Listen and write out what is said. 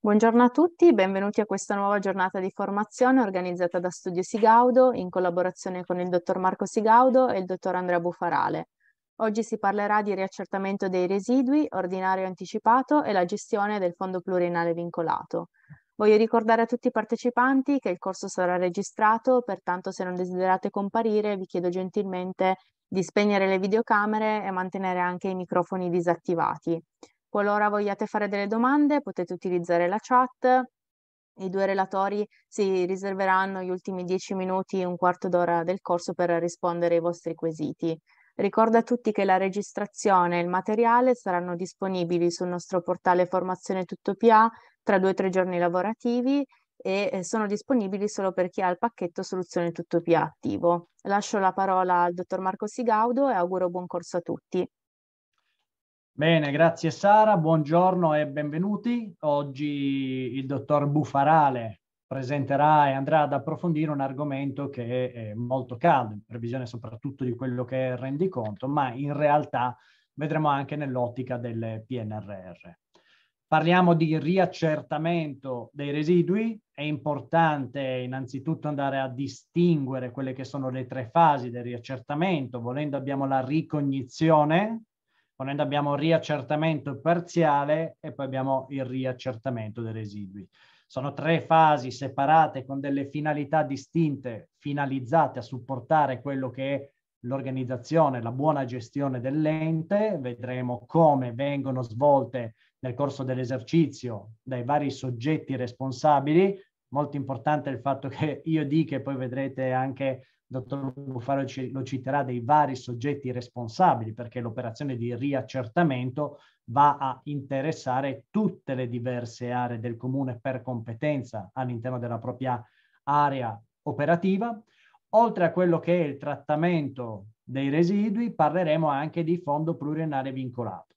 Buongiorno a tutti, benvenuti a questa nuova giornata di formazione organizzata da Studio Sigaudo in collaborazione con il dottor Marco Sigaudo e il dottor Andrea Bufarale. Oggi si parlerà di riaccertamento dei residui, ordinario anticipato e la gestione del fondo plurinale vincolato. Voglio ricordare a tutti i partecipanti che il corso sarà registrato, pertanto se non desiderate comparire vi chiedo gentilmente di spegnere le videocamere e mantenere anche i microfoni disattivati. Qualora vogliate fare delle domande potete utilizzare la chat. I due relatori si riserveranno gli ultimi 10 minuti e un quarto d'ora del corso per rispondere ai vostri quesiti. Ricordo a tutti che la registrazione e il materiale saranno disponibili sul nostro portale Formazione Tutto PA tra due o tre giorni lavorativi e eh, sono disponibili solo per chi ha il pacchetto Soluzione Tutto PA attivo. Lascio la parola al dottor Marco Sigaudo e auguro buon corso a tutti. Bene, grazie Sara, buongiorno e benvenuti. Oggi il dottor Bufarale presenterà e andrà ad approfondire un argomento che è molto caldo, in previsione soprattutto di quello che è il rendiconto, ma in realtà vedremo anche nell'ottica del PNRR. Parliamo di riaccertamento dei residui, è importante innanzitutto andare a distinguere quelle che sono le tre fasi del riaccertamento, volendo abbiamo la ricognizione, ponendo abbiamo riaccertamento parziale e poi abbiamo il riaccertamento dei residui. Sono tre fasi separate con delle finalità distinte, finalizzate a supportare quello che è l'organizzazione, la buona gestione dell'ente, vedremo come vengono svolte nel corso dell'esercizio dai vari soggetti responsabili. Molto importante il fatto che io dica e poi vedrete anche dottor Buffaro lo citerà, dei vari soggetti responsabili, perché l'operazione di riaccertamento va a interessare tutte le diverse aree del comune per competenza all'interno della propria area operativa. Oltre a quello che è il trattamento dei residui, parleremo anche di fondo pluriennale vincolato.